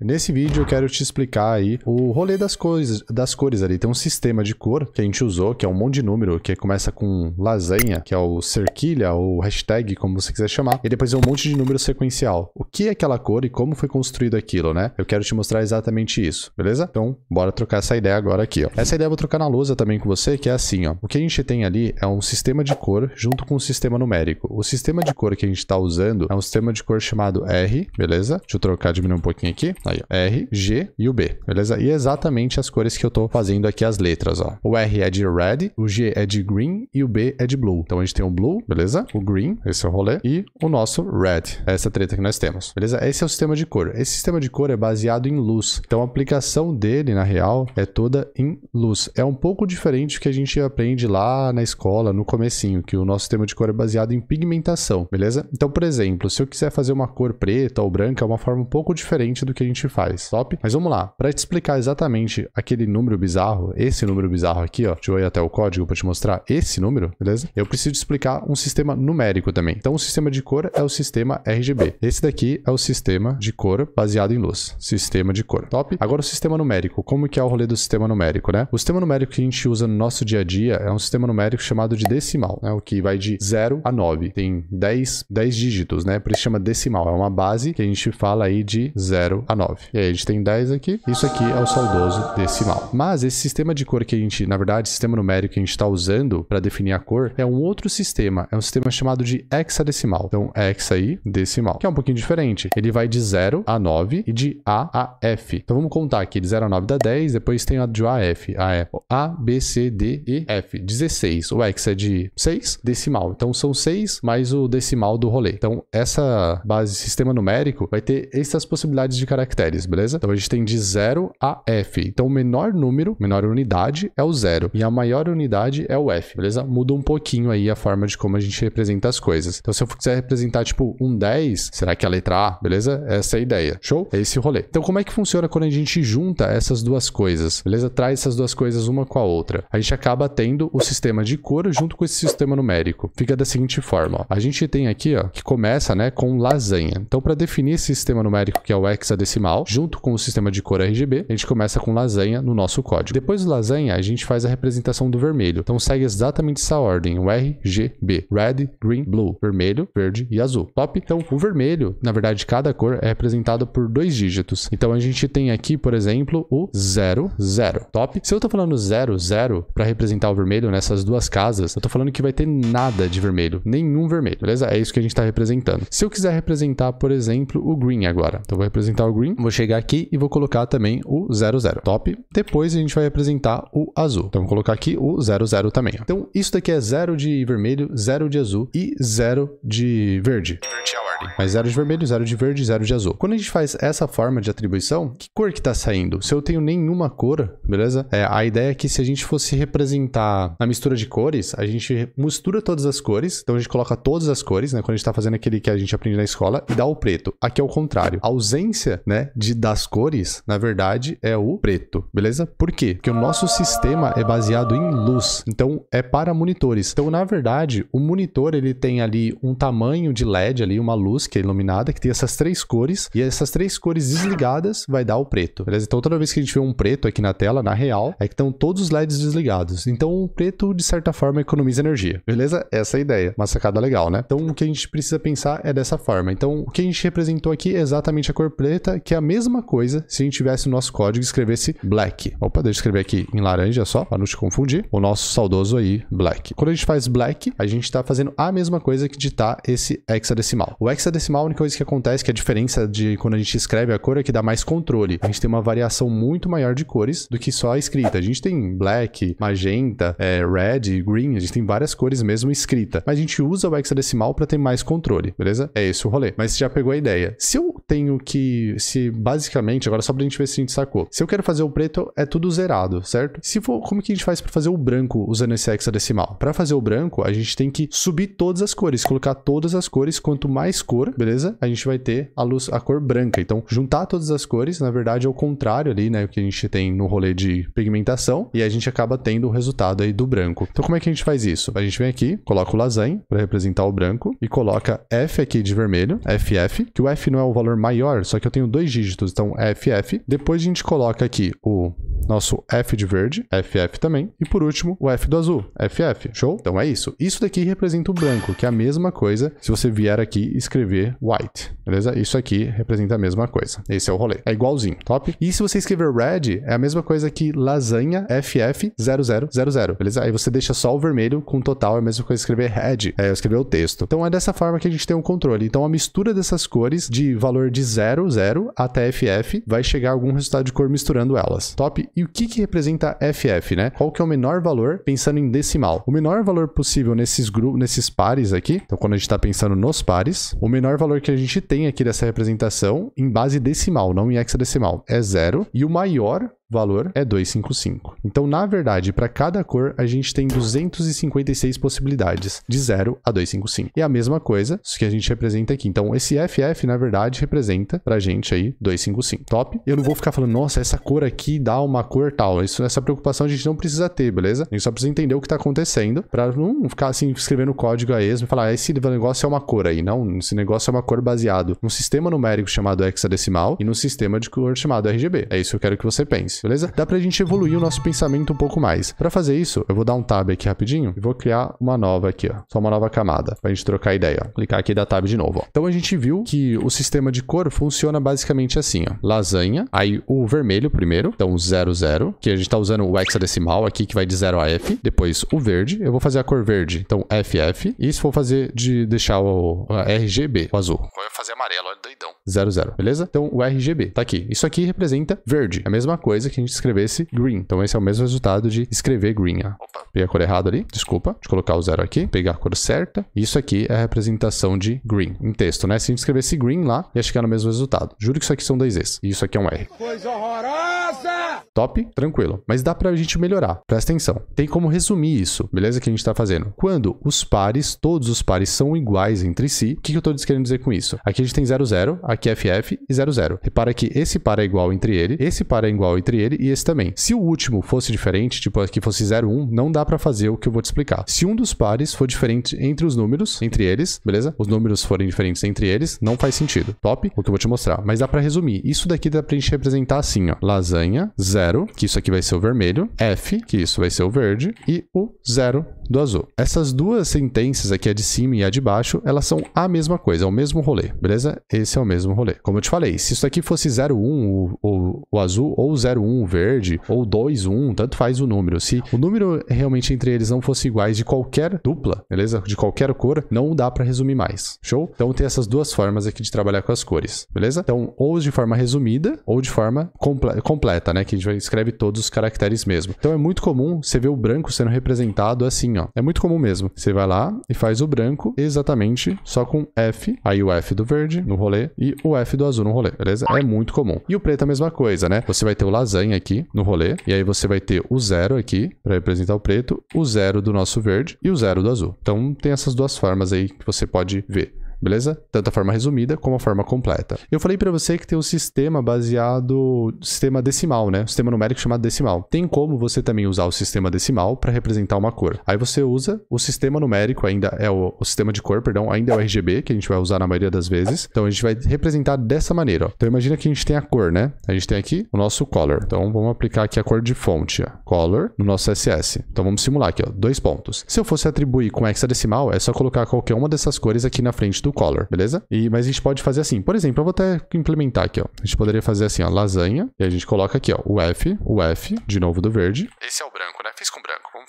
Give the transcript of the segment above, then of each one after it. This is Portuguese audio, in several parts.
Nesse vídeo eu quero te explicar aí o rolê das, coisas, das cores ali. Tem um sistema de cor que a gente usou, que é um monte de número, que começa com lasanha, que é o cerquilha ou hashtag, como você quiser chamar, e depois é um monte de número sequencial. O que é aquela cor e como foi construído aquilo, né? Eu quero te mostrar exatamente isso, beleza? Então, bora trocar essa ideia agora aqui, ó. Essa ideia eu vou trocar na lousa também com você, que é assim, ó. O que a gente tem ali é um sistema de cor junto com um sistema numérico. O sistema de cor que a gente tá usando é um sistema de cor chamado R, beleza? Deixa eu trocar, diminuir um pouquinho aqui. Aí, ó. R, G e o B, beleza? E é exatamente as cores que eu tô fazendo aqui as letras, ó. O R é de red, o G é de green e o B é de blue. Então a gente tem o blue, beleza? O green, esse é o rolê, e o nosso red, é essa treta que nós temos, beleza? Esse é o sistema de cor. Esse sistema de cor é baseado em luz. Então a aplicação dele, na real, é toda em luz. É um pouco diferente do que a gente aprende lá na escola, no comecinho, que o nosso sistema de cor é baseado em pigmentação, beleza? Então, por exemplo, se eu quiser fazer uma cor preta ou branca, é uma forma um pouco diferente do que a gente gente faz, top? Mas vamos lá, para te explicar exatamente aquele número bizarro, esse número bizarro aqui, ó, deixa eu ir até o código para te mostrar esse número, beleza? Eu preciso explicar um sistema numérico também. Então o sistema de cor é o sistema RGB. Esse daqui é o sistema de cor baseado em luz, sistema de cor, top? Agora o sistema numérico, como que é o rolê do sistema numérico, né? O sistema numérico que a gente usa no nosso dia a dia é um sistema numérico chamado de decimal, né? O que vai de 0 a 9, tem 10, 10 dígitos, né? Por isso chama decimal, é uma base que a gente fala aí de 0 a 9. 9. E aí a gente tem 10 aqui. Isso aqui é o saudoso decimal. Mas esse sistema de cor que a gente, na verdade, sistema numérico que a gente está usando para definir a cor é um outro sistema. É um sistema chamado de hexadecimal. Então, hexa aí, decimal, que é um pouquinho diferente. Ele vai de 0 a 9 e de A a F. Então vamos contar aqui, de 0 a 9 dá 10, depois tem a de A a F. A é A, B, C, D, E, F. 16. O hexa é de 6, decimal. Então são 6 mais o decimal do rolê. Então essa base sistema numérico vai ter essas possibilidades de caracteres caracteres, beleza? Então a gente tem de 0 a F. Então o menor número, menor unidade é o 0 e a maior unidade é o F, beleza? Muda um pouquinho aí a forma de como a gente representa as coisas. Então se eu quiser representar tipo um 10, será que é a letra A, beleza? É essa é a ideia. Show? É esse rolê. Então como é que funciona quando a gente junta essas duas coisas, beleza? Traz essas duas coisas uma com a outra. A gente acaba tendo o sistema de cor junto com esse sistema numérico. Fica da seguinte forma, ó. A gente tem aqui, ó, que começa, né, com lasanha. Então para definir esse sistema numérico que é o hexadecimal normal, junto com o sistema de cor RGB, a gente começa com lasanha no nosso código. Depois do lasanha, a gente faz a representação do vermelho. Então segue exatamente essa ordem: o RGB, red, green, blue, vermelho, verde e azul. Top? Então, o vermelho, na verdade, cada cor é representada por dois dígitos. Então a gente tem aqui, por exemplo, o 0, 0. Top? Se eu tô falando 0, 0 para representar o vermelho nessas duas casas, eu tô falando que vai ter nada de vermelho, nenhum vermelho, beleza? É isso que a gente tá representando. Se eu quiser representar, por exemplo, o green agora, então vou representar o green green. Vou chegar aqui e vou colocar também o 00. Top. Depois a gente vai representar o azul. Então vou colocar aqui o 00 também. Ó. Então isso daqui é 0 de vermelho, 0 de azul e 0 de verde. É mas 0 de vermelho, 0 de verde, 0 de azul. Quando a gente faz essa forma de atribuição, que cor que tá saindo? Se eu tenho nenhuma cor, beleza? É, a ideia é que se a gente fosse representar a mistura de cores, a gente mistura todas as cores, então a gente coloca todas as cores, né? Quando a gente tá fazendo aquele que a gente aprende na escola, e dá o preto. Aqui é o contrário. A ausência, né? né, de, das cores, na verdade, é o preto, beleza? Por quê? Porque o nosso sistema é baseado em luz, então é para monitores. Então, na verdade, o monitor ele tem ali um tamanho de LED ali, uma luz que é iluminada, que tem essas três cores, e essas três cores desligadas vai dar o preto, beleza? Então, toda vez que a gente vê um preto aqui na tela, na real, é que estão todos os LEDs desligados. Então, o preto, de certa forma, economiza energia, beleza? Essa é a ideia, uma sacada legal, né? Então, o que a gente precisa pensar é dessa forma. Então, o que a gente representou aqui é exatamente a cor preta, que é a mesma coisa se a gente tivesse o nosso código e escrevesse black. Opa, deixa eu escrever aqui em laranja só, para não te confundir. O nosso saudoso aí, black. Quando a gente faz black, a gente está fazendo a mesma coisa que digitar esse hexadecimal. O hexadecimal, a única coisa que acontece, é que a diferença de quando a gente escreve a cor é que dá mais controle. A gente tem uma variação muito maior de cores do que só a escrita. A gente tem black, magenta, é, red, green, a gente tem várias cores mesmo escrita. Mas a gente usa o hexadecimal para ter mais controle, beleza? É esse o rolê. Mas você já pegou a ideia. Se eu tenho que... Se se basicamente, agora só pra gente ver se a gente sacou. Se eu quero fazer o preto, é tudo zerado, certo? Se for, como que a gente faz para fazer o branco usando esse hexadecimal? Para fazer o branco, a gente tem que subir todas as cores, colocar todas as cores, quanto mais cor, beleza? A gente vai ter a luz, a cor branca. Então, juntar todas as cores, na verdade, é o contrário ali, né, o que a gente tem no rolê de pigmentação, e a gente acaba tendo o resultado aí do branco. Então, como é que a gente faz isso? A gente vem aqui, coloca o lasanha para representar o branco e coloca F aqui de vermelho, FF, que o F não é o valor maior, só que eu tenho dois dois dígitos, então FF. Depois a gente coloca aqui o nosso F de verde, FF também. E por último, o F do azul, FF. Show? Então é isso. Isso daqui representa o branco, que é a mesma coisa se você vier aqui escrever white, beleza? Isso aqui representa a mesma coisa. Esse é o rolê. É igualzinho, top? E se você escrever red, é a mesma coisa que lasanha FF0000, beleza? Aí você deixa só o vermelho com o total, é a mesma coisa escrever red, é escrever o texto. Então é dessa forma que a gente tem o um controle. Então a mistura dessas cores de valor de 00 até FF, vai chegar algum resultado de cor misturando elas. Top. E o que, que representa FF, né? Qual que é o menor valor pensando em decimal? O menor valor possível nesses grupos, nesses pares aqui, então quando a gente está pensando nos pares, o menor valor que a gente tem aqui dessa representação em base decimal, não em hexadecimal, é zero. E o maior valor é 255. Então, na verdade, para cada cor, a gente tem 256 possibilidades, de 0 a 255. E a mesma coisa que a gente representa aqui. Então, esse FF, na verdade, representa a gente aí 255. Top? Eu não vou ficar falando, nossa, essa cor aqui dá uma cor tal. Isso, essa preocupação a gente não precisa ter, beleza? A gente só precisa entender o que está acontecendo para não ficar assim, escrevendo código a esmo e falar, ah, esse negócio é uma cor aí. Não, esse negócio é uma cor baseado num sistema numérico chamado hexadecimal e num sistema de cor chamado RGB. É isso que eu quero que você pense beleza? Dá pra gente evoluir o nosso pensamento um pouco mais. Pra fazer isso, eu vou dar um tab aqui rapidinho e vou criar uma nova aqui, ó. Só uma nova camada, pra gente trocar ideia. Ó. Clicar aqui da tab de novo, ó. Então a gente viu que o sistema de cor funciona basicamente assim, ó. Lasanha, aí o vermelho primeiro, então 00, que a gente tá usando o hexadecimal aqui, que vai de 0 a F. Depois o verde, eu vou fazer a cor verde, então FF. E se for fazer de deixar o RGB, o azul. Vou fazer amarelo, olha, doidão. 00, beleza? Então o RGB tá aqui. Isso aqui representa verde, é a mesma coisa coisa que a gente escrevesse green. Então esse é o mesmo resultado de escrever green. Ah, peguei a cor errada ali, desculpa. Deixa eu colocar o zero aqui, pegar a cor certa. Isso aqui é a representação de green em texto, né? Se a gente escrevesse green lá, ia chegar no mesmo resultado. Juro que isso aqui são dois E's e isso aqui é um R. Coisa horrorosa! Top? Tranquilo. Mas dá pra gente melhorar. Presta atenção. Tem como resumir isso, beleza? Que a gente tá fazendo. Quando os pares, todos os pares são iguais entre si, o que, que eu tô querendo dizer com isso? Aqui a gente tem 00, 0, aqui FF e 00. Repara que esse par é igual entre ele, esse par é igual entre ele e esse também. Se o último fosse diferente, tipo aqui fosse 01, não dá pra fazer o que eu vou te explicar. Se um dos pares for diferente entre os números, entre eles, beleza? Os números forem diferentes entre eles, não faz sentido. Top? O que eu vou te mostrar. Mas dá pra resumir. Isso daqui dá pra gente representar assim, ó. Lasanha, 0, que isso aqui vai ser o vermelho, F, que isso vai ser o verde, e o 0 do azul. Essas duas sentenças aqui, a de cima e a de baixo, elas são a mesma coisa, é o mesmo rolê, beleza? Esse é o mesmo rolê. Como eu te falei, se isso aqui fosse 01, o, o, o azul, ou 01 verde, ou 21, tanto faz o número. Se o número realmente entre eles não fosse iguais de qualquer dupla, beleza? De qualquer cor, não dá para resumir mais. Show? Então tem essas duas formas aqui de trabalhar com as cores, beleza? Então, ou de forma resumida, ou de forma comple completa, né? Que a gente escreve todos os caracteres mesmo. Então é muito comum você ver o branco sendo representado assim, ó. É muito comum mesmo. Você vai lá e faz o branco exatamente só com F, aí o F do verde no rolê e o F do azul no rolê, beleza? É muito comum. E o preto é a mesma coisa, né? Você vai ter o lasanha aqui no rolê e aí você vai ter o zero aqui para representar o preto, o zero do nosso verde e o zero do azul. Então tem essas duas formas aí que você pode ver beleza? Tanto a forma resumida como a forma completa. Eu falei para você que tem um sistema baseado, sistema decimal, né? Um sistema numérico chamado decimal. Tem como você também usar o sistema decimal para representar uma cor. Aí você usa o sistema numérico ainda é o, o, sistema de cor, perdão, ainda é o RGB que a gente vai usar na maioria das vezes. Então a gente vai representar dessa maneira, ó. Então imagina que a gente tem a cor, né? A gente tem aqui o nosso color. Então vamos aplicar aqui a cor de fonte, ó. color no nosso CSS. Então vamos simular aqui, ó, dois pontos. Se eu fosse atribuir com hexadecimal, é só colocar qualquer uma dessas cores aqui na frente do do color, beleza? E, mas a gente pode fazer assim. Por exemplo, eu vou até implementar aqui, ó. A gente poderia fazer assim, ó, lasanha. E a gente coloca aqui, ó, o F, o F, de novo do verde. Esse é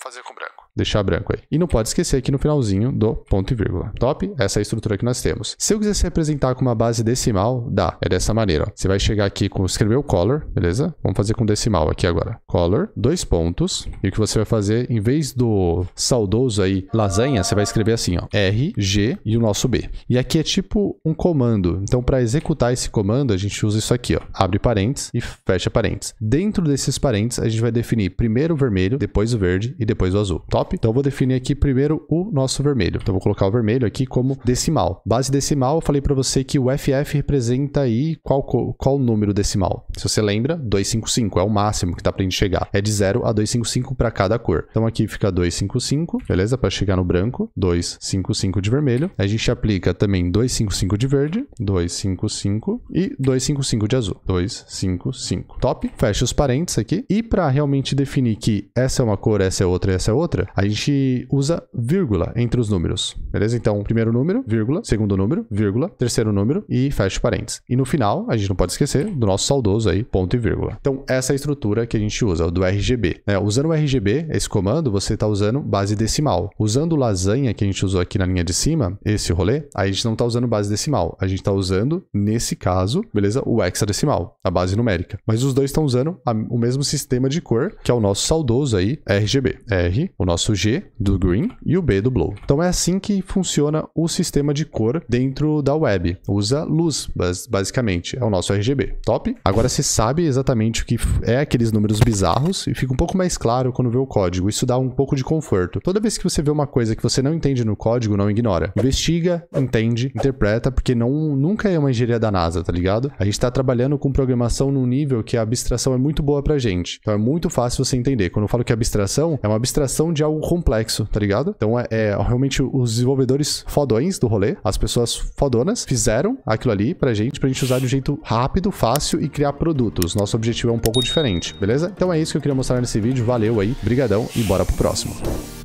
vamos fazer com branco. Deixar branco aí. E não pode esquecer aqui no finalzinho do ponto e vírgula. Top? Essa é a estrutura que nós temos. Se eu quisesse representar com uma base decimal, dá. É dessa maneira. Ó. Você vai chegar aqui com escrever o color, beleza? Vamos fazer com decimal aqui agora. Color, dois pontos. E o que você vai fazer, em vez do saudoso aí, lasanha, você vai escrever assim, ó. R, G e o nosso B. E aqui é tipo um comando. Então, para executar esse comando, a gente usa isso aqui, ó. Abre parênteses e fecha parênteses. Dentro desses parênteses, a gente vai definir primeiro o vermelho, depois o verde e depois o azul. Top? Então eu vou definir aqui primeiro o nosso vermelho. Então eu vou colocar o vermelho aqui como decimal. Base decimal, eu falei para você que o FF representa aí qual, qual número decimal. Se você lembra, 255 é o máximo que tá pra gente chegar. É de 0 a 255 para cada cor. Então aqui fica 255, beleza? Para chegar no branco, 255 de vermelho. A gente aplica também 255 de verde, 255 e 255 de azul. 255. Top? Fecha os parênteses aqui. E para realmente definir que essa é uma cor, essa é outra, outra e essa outra, a gente usa vírgula entre os números, beleza? Então, primeiro número, vírgula, segundo número, vírgula, terceiro número e fecha parênteses. E no final, a gente não pode esquecer do nosso saudoso aí, ponto e vírgula. Então, essa é a estrutura que a gente usa, do RGB. É, usando o RGB, esse comando, você está usando base decimal. Usando lasanha que a gente usou aqui na linha de cima, esse rolê, aí a gente não está usando base decimal. A gente está usando, nesse caso, beleza, o hexadecimal, a base numérica. Mas os dois estão usando a, o mesmo sistema de cor, que é o nosso saudoso aí, RGB. R, o nosso G do green e o B do blue. Então é assim que funciona o sistema de cor dentro da web. Usa luz, basicamente. É o nosso RGB. Top? Agora você sabe exatamente o que é aqueles números bizarros e fica um pouco mais claro quando vê o código. Isso dá um pouco de conforto. Toda vez que você vê uma coisa que você não entende no código, não ignora. Investiga, entende, interpreta, porque não, nunca é uma engenharia da NASA, tá ligado? A gente tá trabalhando com programação num nível que a abstração é muito boa pra gente. Então é muito fácil você entender. Quando eu falo que abstração é uma abstração de algo complexo, tá ligado? Então é, é realmente os desenvolvedores fodões do rolê, as pessoas fodonas, fizeram aquilo ali pra gente, pra gente usar de um jeito rápido, fácil e criar produtos. Nosso objetivo é um pouco diferente, beleza? Então é isso que eu queria mostrar nesse vídeo. Valeu aí, brigadão e bora pro próximo.